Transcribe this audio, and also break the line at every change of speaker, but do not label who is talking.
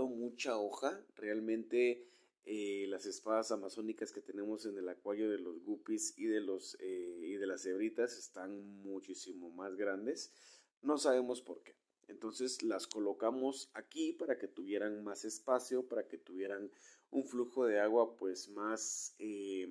mucha hoja. Realmente eh, las espadas amazónicas que tenemos en el acuario de los guppies y de, los, eh, y de las hebritas están muchísimo más grandes. No sabemos por qué. Entonces las colocamos aquí para que tuvieran más espacio, para que tuvieran un flujo de agua pues más... Eh,